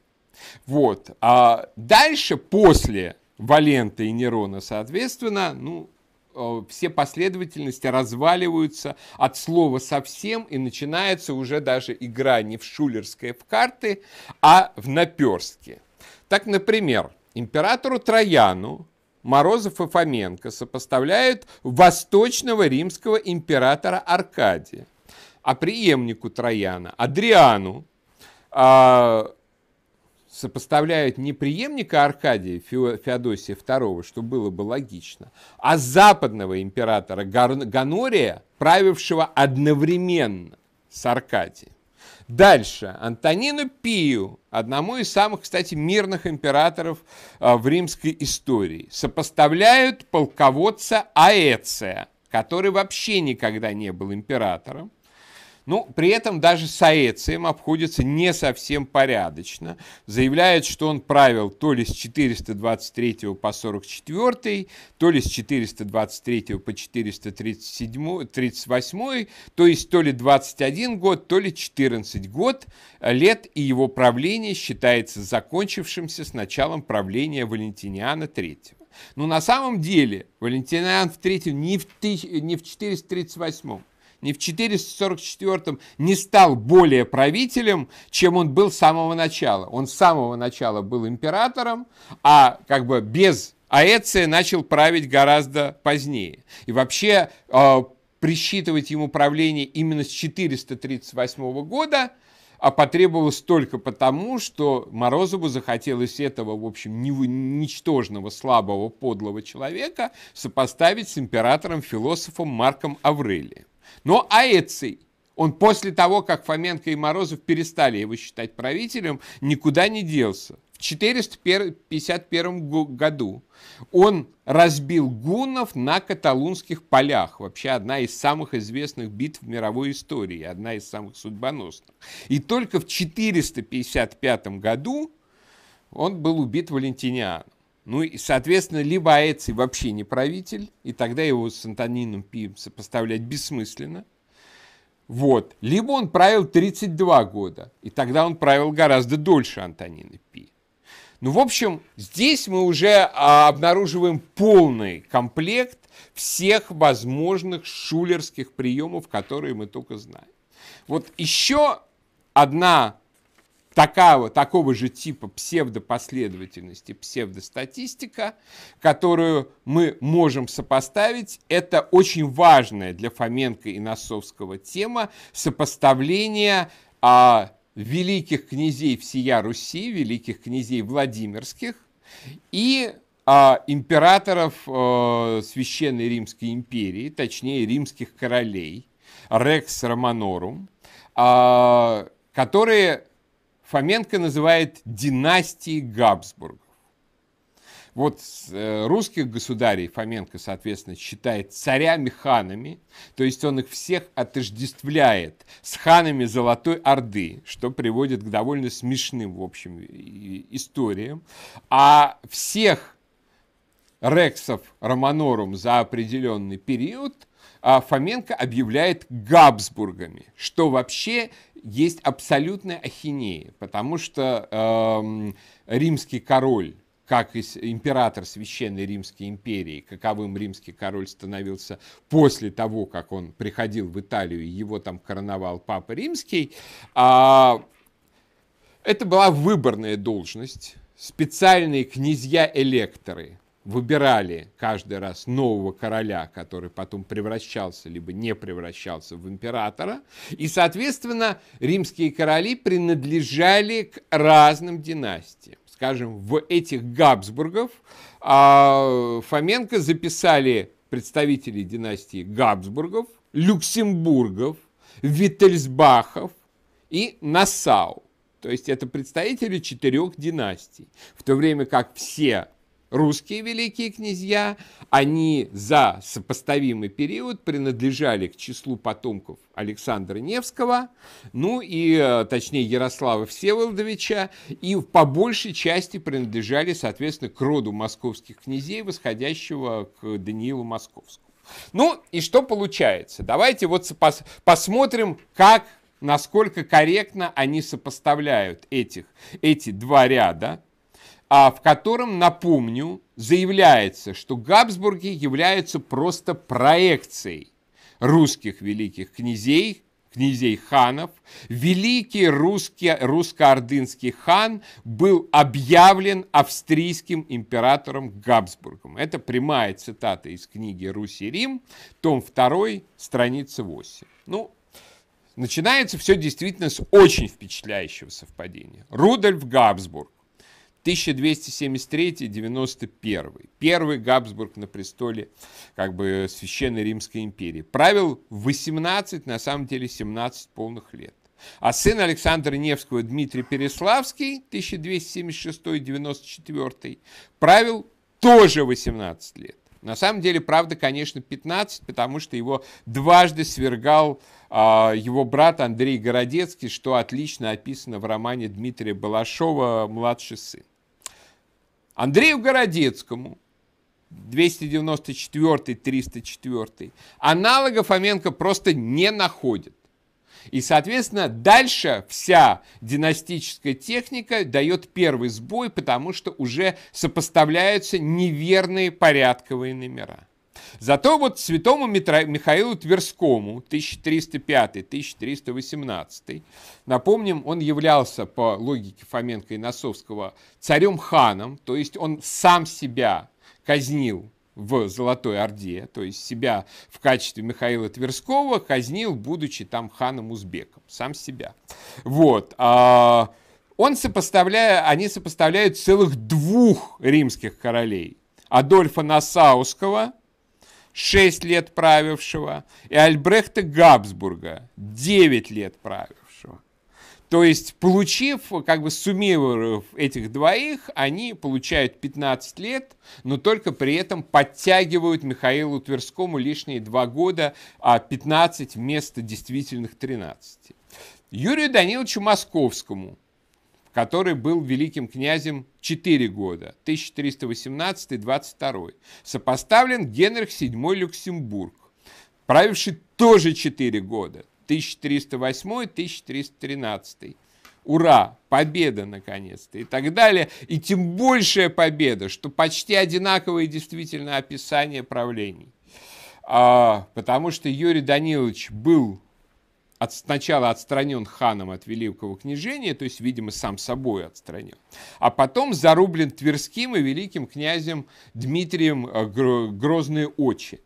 Вот. А дальше, после Валента и Нерона, соответственно, ну, э, все последовательности разваливаются от слова совсем, и начинается уже даже игра не в шулерское а в карты, а в наперстке. Так, например, императору Трояну Морозов и Фоменко сопоставляют восточного римского императора Аркадия, а преемнику Трояна, Адриану, а, сопоставляют не преемника Аркадия Феодосия II, что было бы логично, а западного императора Гонория, правившего одновременно с Аркадием. Дальше. Антонину Пию, одному из самых, кстати, мирных императоров а, в римской истории, сопоставляют полководца Аэция, который вообще никогда не был императором. Ну, при этом даже Саэцием обходится не совсем порядочно. Заявляют, что он правил то ли с 423 по 44, то ли с 423 по 438, то есть то ли 21 год, то ли 14 год лет, и его правление считается закончившимся с началом правления Валентиниана III. Но ну, на самом деле Валентиниан III не в, не в 438 и в 444 не стал более правителем, чем он был с самого начала. Он с самого начала был императором, а как бы без Аэция начал править гораздо позднее. И вообще э, присчитывать ему правление именно с 438 года – а потребовалось только потому, что Морозову захотелось этого, в общем, ничтожного, слабого, подлого человека сопоставить с императором-философом Марком Аврелием. Но Аэций, он после того, как Фоменко и Морозов перестали его считать правителем, никуда не делся. В 451 году он разбил гуннов на каталунских полях. Вообще одна из самых известных битв в мировой истории, одна из самых судьбоносных. И только в 455 году он был убит Валентинианом. Ну и, соответственно, либо Аэций вообще не правитель, и тогда его с Антонином Пием сопоставлять бессмысленно. Вот. Либо он правил 32 года, и тогда он правил гораздо дольше Антонина Пи. Ну, в общем, здесь мы уже а, обнаруживаем полный комплект всех возможных шулерских приемов, которые мы только знаем. Вот еще одна такого, такого же типа псевдопоследовательности, псевдостатистика, которую мы можем сопоставить. Это очень важная для Фоменко и Носовского тема сопоставления а, великих князей всея Руси, великих князей Владимирских и а, императоров а, Священной Римской империи, точнее римских королей, Рекс Романорум, а, которые Фоменко называет династией Габсбургов. Вот э, русских государей Фоменко, соответственно, считает царями-ханами, то есть он их всех отождествляет с ханами Золотой Орды, что приводит к довольно смешным, в общем, историям. А всех рексов Романорум за определенный период а Фоменко объявляет Габсбургами, что вообще есть абсолютная ахинея, потому что э, римский король, как и император Священной Римской империи, каковым римский король становился после того, как он приходил в Италию, его там короновал папа римский, э, это была выборная должность, специальные князья-электоры выбирали каждый раз нового короля, который потом превращался либо не превращался в императора. И, соответственно, римские короли принадлежали к разным династиям. Скажем, в этих Габсбургов а, Фоменко записали представителей династии Габсбургов, Люксембургов, Виттельсбахов и Нассау. То есть это представители четырех династий. В то время как все русские великие князья, они за сопоставимый период принадлежали к числу потомков Александра Невского, ну и, э, точнее, Ярослава Всеволодовича, и по большей части принадлежали, соответственно, к роду московских князей, восходящего к Даниилу Московскому. Ну и что получается? Давайте вот пос посмотрим, как, насколько корректно они сопоставляют этих, эти два ряда, а в котором, напомню, заявляется, что Габсбурги являются просто проекцией русских великих князей, князей ханов. Великий русский, русско-ордынский хан был объявлен австрийским императором Габсбургом. Это прямая цитата из книги Руси Рим», том 2, страница 8. Ну, начинается все действительно с очень впечатляющего совпадения. Рудольф Габсбург 1273-91. Первый Габсбург на престоле как бы Священной Римской империи. Правил 18, на самом деле 17 полных лет. А сын Александра Невского Дмитрий Переславский, 1276-94, правил тоже 18 лет. На самом деле, правда, конечно, 15, потому что его дважды свергал э, его брат Андрей Городецкий, что отлично описано в романе Дмитрия Балашова «Младший сын». Андрею Городецкому, 294-304, аналога Фоменко просто не находит. И, соответственно, дальше вся династическая техника дает первый сбой, потому что уже сопоставляются неверные порядковые номера. Зато вот святому Михаилу Тверскому 1305-1318, напомним, он являлся по логике Фоменко и Носовского царем-ханом, то есть он сам себя казнил в Золотой Орде, то есть себя в качестве Михаила Тверского казнил, будучи там ханом-узбеком, сам себя. Вот. А, он сопоставляя, они сопоставляют целых двух римских королей. Адольфа Нассауского 6 лет правившего, и Альбрехта Габсбурга, 9 лет правившего. То есть, получив, как бы суммировав этих двоих, они получают 15 лет, но только при этом подтягивают Михаилу Тверскому лишние 2 года, а 15 вместо действительных 13. Юрию Даниловичу Московскому – который был великим князем 4 года, 1318-22. Сопоставлен Генрих VII Люксембург, правивший тоже 4 года, 1308-1313. Ура! Победа, наконец-то! И так далее. И тем большая победа, что почти одинаковые действительно описания правлений. А, потому что Юрий Данилович был от, сначала отстранен ханом от великого княжения, то есть, видимо, сам собой отстранен, а потом зарублен Тверским и великим князем Дмитрием э, Грозные Очи.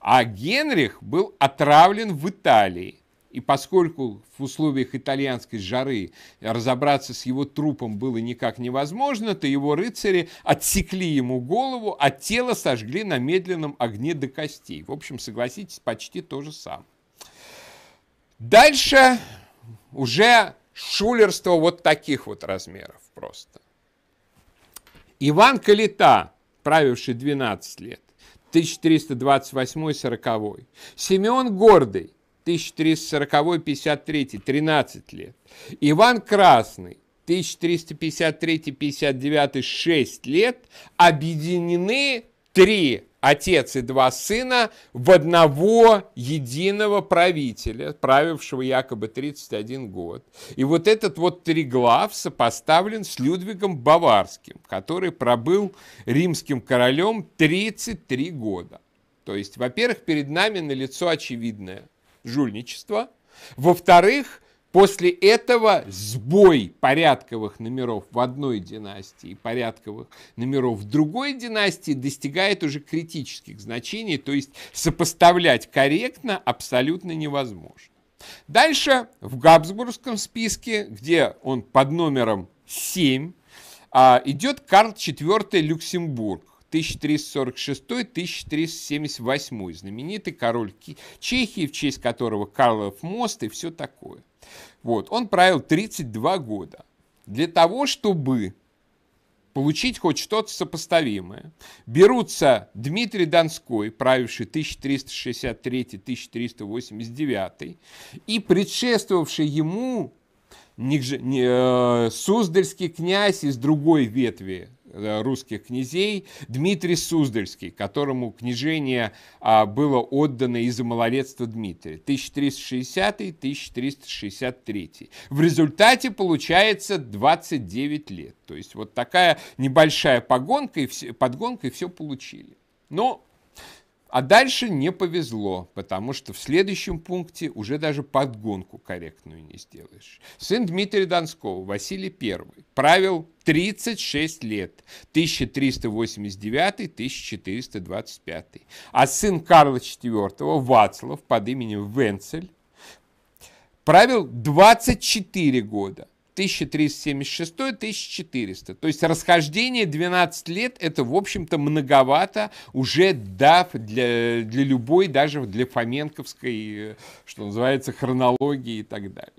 А Генрих был отравлен в Италии. И поскольку в условиях итальянской жары разобраться с его трупом было никак невозможно, то его рыцари отсекли ему голову, а тело сожгли на медленном огне до костей. В общем, согласитесь, почти то же самое. Дальше уже шулерство вот таких вот размеров просто. Иван Калита, правивший 12 лет, 1328-40. Семен Гордый, 1340-53, 13 лет. Иван Красный, 1353-59, 6 лет. Объединены три отец и два сына в одного единого правителя, правившего якобы 31 год. И вот этот вот Триглав сопоставлен с Людвигом Баварским, который пробыл римским королем 33 года. То есть, во-первых, перед нами налицо очевидное жульничество – во-вторых, После этого сбой порядковых номеров в одной династии и порядковых номеров в другой династии достигает уже критических значений, то есть сопоставлять корректно абсолютно невозможно. Дальше в Габсбургском списке, где он под номером 7, а, идет Карл IV Люксембург 1346-1378, знаменитый король Чехии, в честь которого Карлов мост и все такое. Вот, он правил 32 года. Для того, чтобы получить хоть что-то сопоставимое. Берутся Дмитрий Донской, правивший 1363-1389, и предшествовавший ему э, Суздальский князь из другой ветви Э, русских князей Дмитрий Суздальский, которому княжение а, было отдано из-за малолетства Дмитрия, 1360-1363. В результате получается 29 лет. То есть вот такая небольшая погонка и все, подгонка, и все получили. Но а дальше не повезло, потому что в следующем пункте уже даже подгонку корректную не сделаешь. Сын Дмитрия Донского, Василий I, правил 36 лет, 1389-1425. А сын Карла IV, Вацлав, под именем Венцель, правил 24 года, 1376-1400. То есть расхождение 12 лет это, в общем-то, многовато уже дав для, для любой, даже для фоменковской, э, что называется, хронологии и так далее.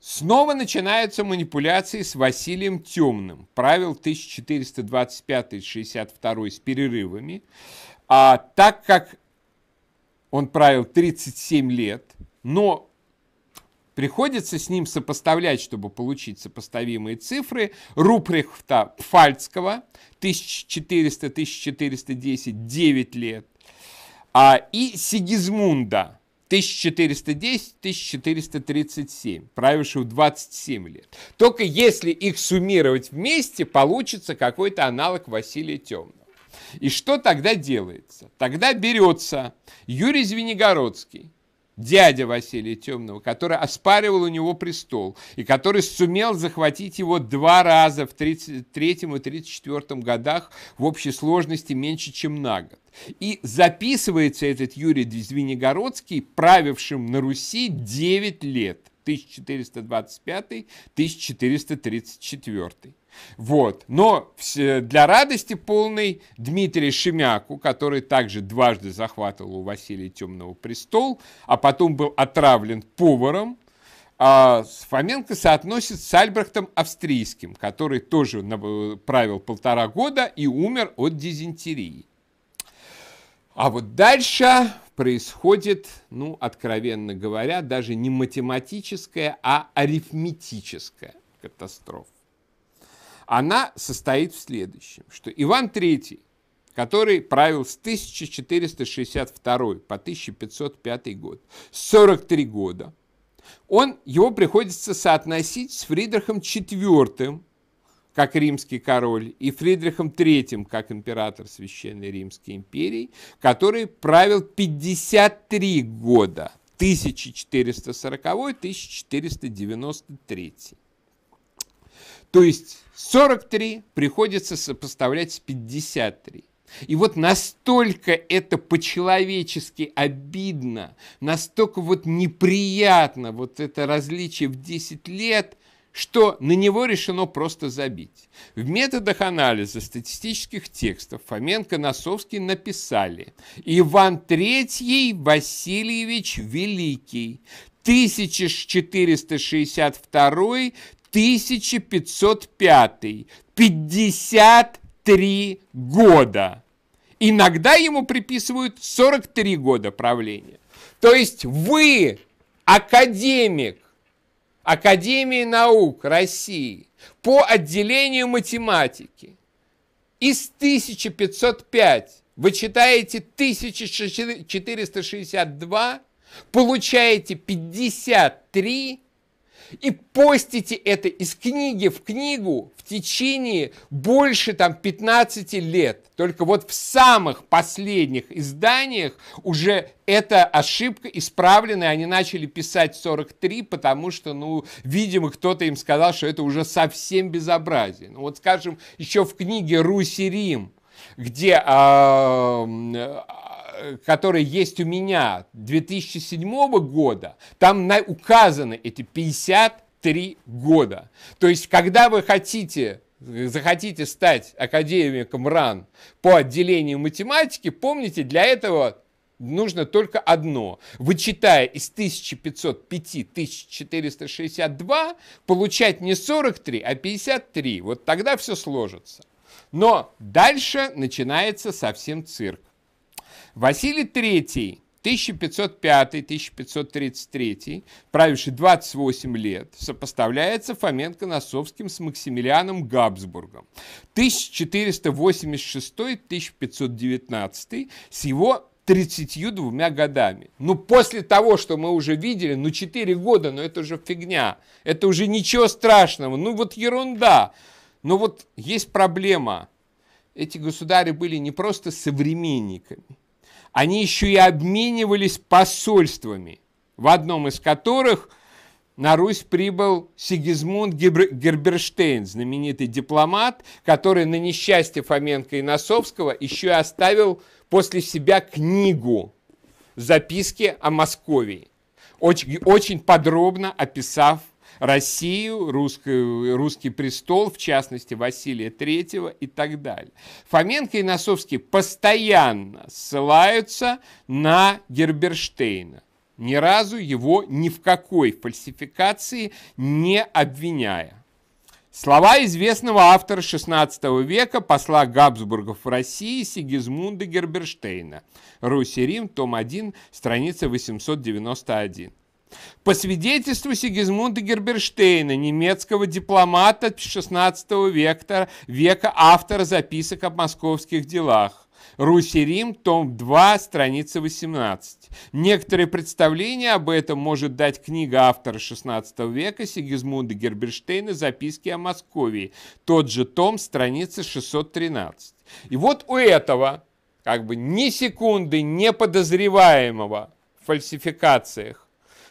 Снова начинаются манипуляции с Василием Темным. Правил 1425-62 с перерывами. А так как он правил 37 лет, но Приходится с ним сопоставлять, чтобы получить сопоставимые цифры, Рупрехта Пфальцкого 1400-1410, 9 лет, а, и Сигизмунда 1410-1437, правившего 27 лет. Только если их суммировать вместе, получится какой-то аналог Василия Темного. И что тогда делается? Тогда берется Юрий Звенигородский, дядя Василия Темного, который оспаривал у него престол и который сумел захватить его два раза в 33 и 34 годах в общей сложности меньше, чем на год. И записывается этот Юрий Звенигородский, правившим на Руси 9 лет – 1425-1434. Вот. Но для радости полной Дмитрий Шемяку, который также дважды захватывал у Василия Темного престол, а потом был отравлен поваром, а Фоменко соотносит с Альбрехтом Австрийским, который тоже правил полтора года и умер от дизентерии. А вот дальше происходит, ну, откровенно говоря, даже не математическая, а арифметическая катастрофа. Она состоит в следующем, что Иван III, который правил с 1462 по 1505 год, 43 года, он, его приходится соотносить с Фридрихом IV, как римский король, и Фридрихом III, как император Священной Римской империи, который правил 53 года, 1440-1493. То есть 43 приходится сопоставлять с 53. И вот настолько это по-человечески обидно, настолько вот неприятно вот это различие в 10 лет – что на него решено просто забить. В методах анализа статистических текстов Фоменко Носовский написали «Иван Третий Васильевич Великий, 1462 1505, 53 года. Иногда ему приписывают 43 года правления. То есть вы, академик, Академии наук России по отделению математики. Из 1505 вы читаете 1462, получаете 53 и постите это из книги в книгу в течение больше там 15 лет. Только вот в самых последних изданиях уже эта ошибка исправлена, и они начали писать 43, потому что, ну, видимо, кто-то им сказал, что это уже совсем безобразие. Ну, вот, скажем, еще в книге Руси Рим», где а, который есть у меня 2007 года, там на, указаны эти 53 года. То есть, когда вы хотите захотите стать академиком РАН по отделению математики, помните, для этого нужно только одно. Вычитая из 1505 1462, получать не 43, а 53. Вот тогда все сложится. Но дальше начинается совсем цирк. Василий III 1505-1533, правивший 28 лет, сопоставляется Фоменко Носовским с Максимилианом Габсбургом. 1486-1519 с его 32 годами. Ну, после того, что мы уже видели, ну, 4 года, ну, это уже фигня. Это уже ничего страшного. Ну, вот ерунда. Но вот есть проблема. Эти государи были не просто современниками они еще и обменивались посольствами, в одном из которых на Русь прибыл Сигизмунд Герберштейн, знаменитый дипломат, который на несчастье Фоменко и Носовского еще и оставил после себя книгу «Записки о Московии», очень, очень подробно описав Россию, русскую, русский престол, в частности Василия III и так далее. Фоменко и Носовский постоянно ссылаются на Герберштейна. Ни разу его ни в какой фальсификации не обвиняя. Слова известного автора XVI века, посла Габсбургов в России Сигизмунда Герберштейна. Русь Рим, том 1, страница 891. По свидетельству Сигизмунда Герберштейна, немецкого дипломата XVI века, века автора записок о московских делах, Руси Рим, том 2, страница 18. Некоторые представления об этом может дать книга автора XVI века Сигизмунда Герберштейна «Записки о Москве". тот же том, страница 613. И вот у этого, как бы ни секунды не подозреваемого в фальсификациях,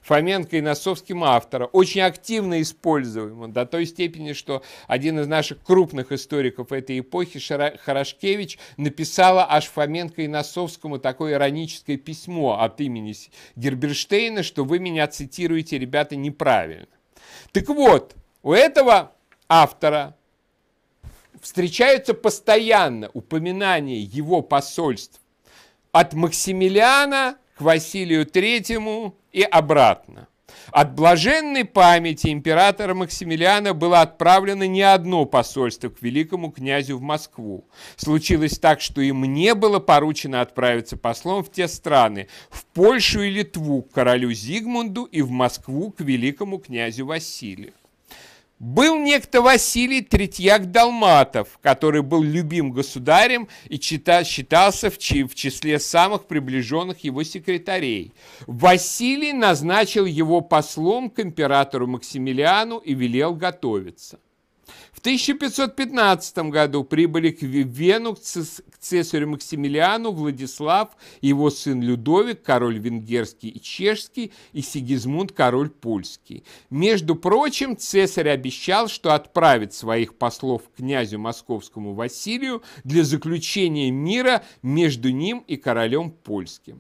Фоменко и Носовским автора, очень активно используемым, до той степени, что один из наших крупных историков этой эпохи, Хорошкевич, написала аж Фоменко и Носовскому такое ироническое письмо от имени Герберштейна, что вы меня цитируете, ребята, неправильно. Так вот, у этого автора встречаются постоянно упоминания его посольств от Максимилиана к Василию Третьему, и обратно. От блаженной памяти императора Максимилиана было отправлено не одно посольство к великому князю в Москву. Случилось так, что им не было поручено отправиться послом в те страны, в Польшу и Литву к королю Зигмунду и в Москву к великому князю Василию. Был некто Василий Третьяк-Далматов, который был любим государем и считался в числе самых приближенных его секретарей. Василий назначил его послом к императору Максимилиану и велел готовиться. В 1515 году прибыли к Вену к цесарю Максимилиану Владислав, его сын Людовик, король венгерский и чешский, и Сигизмунд, король польский. Между прочим, цесарь обещал, что отправит своих послов к князю московскому Василию для заключения мира между ним и королем польским.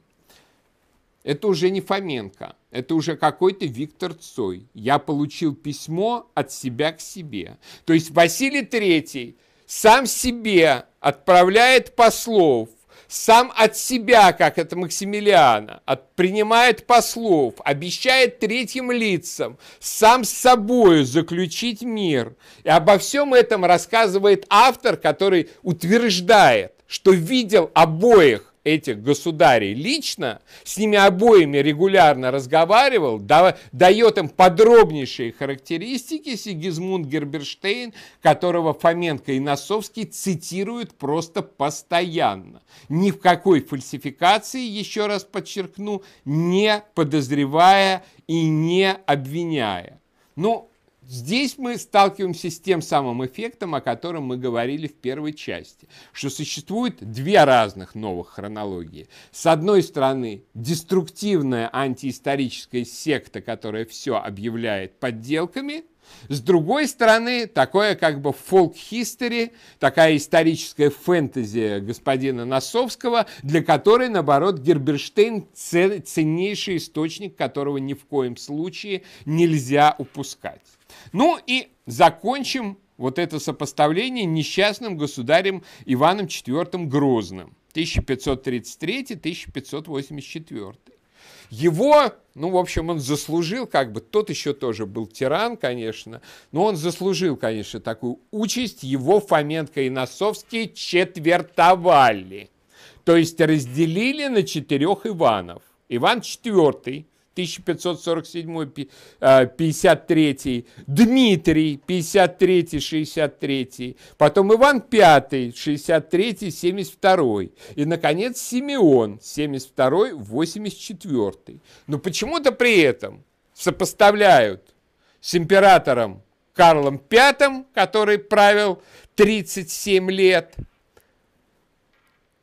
Это уже не Фоменко – это уже какой-то Виктор Цой. Я получил письмо от себя к себе. То есть Василий Третий сам себе отправляет послов, сам от себя, как это Максимилиана, от, принимает послов, обещает третьим лицам, сам с собой заключить мир. И обо всем этом рассказывает автор, который утверждает, что видел обоих этих государей лично, с ними обоими регулярно разговаривал, дает им подробнейшие характеристики Сигизмунд Герберштейн, которого Фоменко и Носовский цитируют просто постоянно. Ни в какой фальсификации, еще раз подчеркну, не подозревая и не обвиняя. Ну, Здесь мы сталкиваемся с тем самым эффектом, о котором мы говорили в первой части, что существует две разных новых хронологии. С одной стороны, деструктивная антиисторическая секта, которая все объявляет подделками, с другой стороны, такое как бы фолк-хистори, такая историческая фэнтези господина Носовского, для которой, наоборот, Герберштейн ценнейший источник, которого ни в коем случае нельзя упускать. Ну и закончим вот это сопоставление несчастным государем Иваном IV Грозным 1533-1584. Его, ну, в общем, он заслужил, как бы, тот еще тоже был тиран, конечно, но он заслужил, конечно, такую участь, его Фоменко и Носовский четвертовали, то есть разделили на четырех Иванов. Иван IV, 1547-53, а, Дмитрий 53-63, потом Иван V 63-72 и, наконец, Симеон 72-84. Но почему-то при этом сопоставляют с императором Карлом V, который правил 37 лет,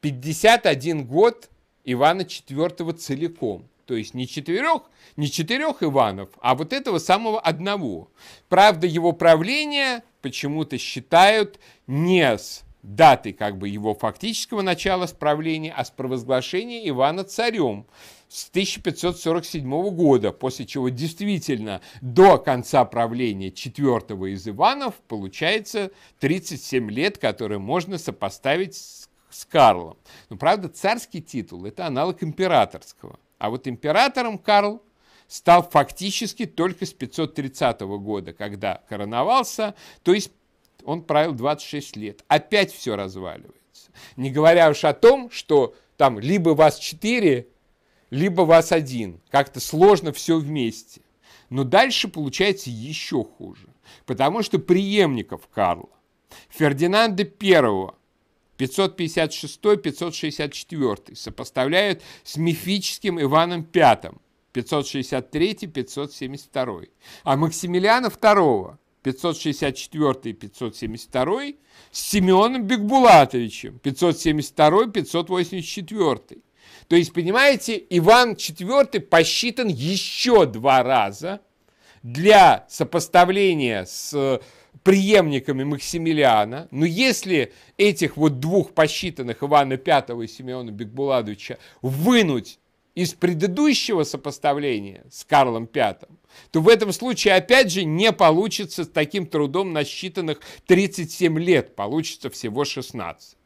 51 год Ивана IV целиком то есть не четверех, не четырех Иванов, а вот этого самого одного. Правда, его правление почему-то считают не с даты как бы его фактического начала с правления, а с провозглашения Ивана царем с 1547 года, после чего действительно до конца правления четвертого из Иванов получается 37 лет, которые можно сопоставить с, с Карлом. Но ну, правда царский титул это аналог императорского – а вот императором Карл стал фактически только с 530 года, когда короновался, то есть он правил 26 лет. Опять все разваливается. Не говоря уж о том, что там либо вас четыре, либо вас один. Как-то сложно все вместе. Но дальше получается еще хуже. Потому что преемников Карла, Фердинанда первого 556-564 сопоставляют с мифическим Иваном V, 563-572, а Максимилиана II 564-572 с Семеном Бекбулатовичем 572-584. То есть, понимаете, Иван IV посчитан еще два раза для сопоставления с преемниками Максимилиана. Но если этих вот двух посчитанных Ивана Пятого и Симеона Бекбуладовича вынуть из предыдущего сопоставления с Карлом Пятым, то в этом случае, опять же, не получится с таким трудом насчитанных 37 лет, получится всего 16.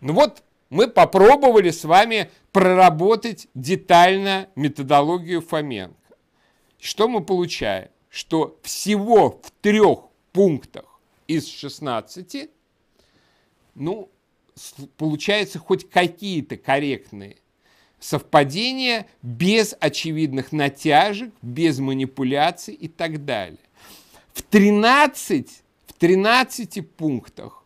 Ну вот, мы попробовали с вами проработать детально методологию Фоменко. Что мы получаем? Что всего в трех пунктах из 16, ну, получается хоть какие-то корректные совпадения без очевидных натяжек, без манипуляций и так далее. В 13, в 13 пунктах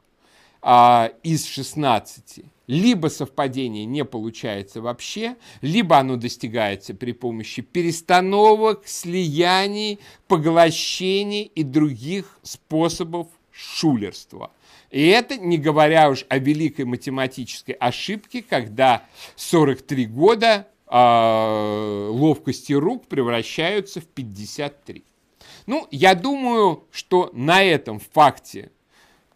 а, из 16 либо совпадение не получается вообще, либо оно достигается при помощи перестановок, слияний, поглощений и других способов шулерства. И это не говоря уж о великой математической ошибке, когда 43 года э, ловкости рук превращаются в 53. Ну, я думаю, что на этом факте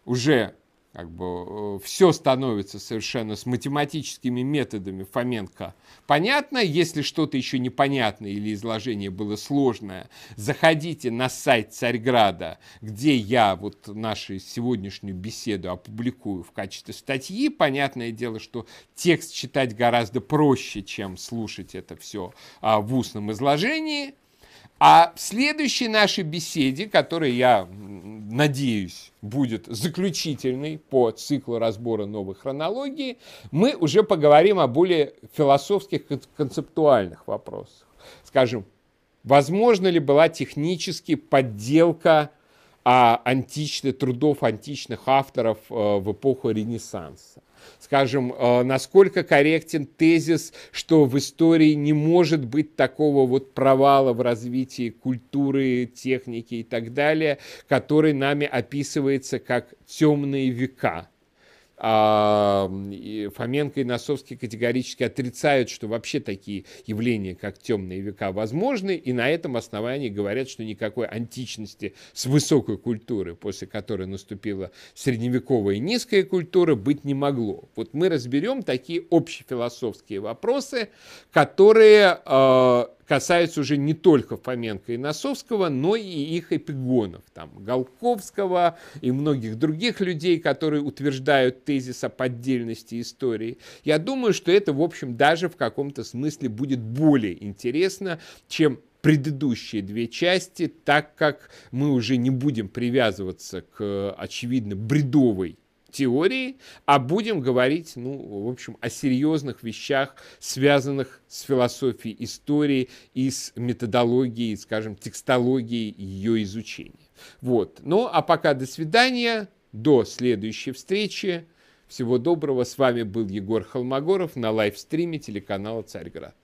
уже как бы э, все становится совершенно с математическими методами Фоменко понятно. Если что-то еще непонятно или изложение было сложное, заходите на сайт Царьграда, где я вот нашу сегодняшнюю беседу опубликую в качестве статьи. Понятное дело, что текст читать гораздо проще, чем слушать это все а, в устном изложении. А в следующей нашей беседе, которая, я надеюсь, будет заключительной по циклу разбора новой хронологии, мы уже поговорим о более философских концептуальных вопросах. Скажем, возможно ли была технически подделка а, античных трудов античных авторов э, в эпоху Ренессанса? Скажем, э, насколько корректен тезис, что в истории не может быть такого вот провала в развитии культуры, техники и так далее, который нами описывается как темные века. А, Фоменко и Носовский категорически отрицают, что вообще такие явления, как темные века, возможны, и на этом основании говорят, что никакой античности с высокой культуры, после которой наступила средневековая низкая культура, быть не могло. Вот мы разберем такие общефилософские вопросы, которые а, касаются уже не только Фоменко и Носовского, но и их эпигонов, там, Голковского и многих других людей, которые утверждают тезис о поддельности истории. Я думаю, что это, в общем, даже в каком-то смысле будет более интересно, чем предыдущие две части, так как мы уже не будем привязываться к, э, очевидно, бредовой теории, а будем говорить, ну, в общем, о серьезных вещах, связанных с философией истории и с методологией, скажем, текстологией ее изучения. Вот. Ну, а пока до свидания, до следующей встречи. Всего доброго. С вами был Егор Холмогоров на лайвстриме телеканала «Царьград».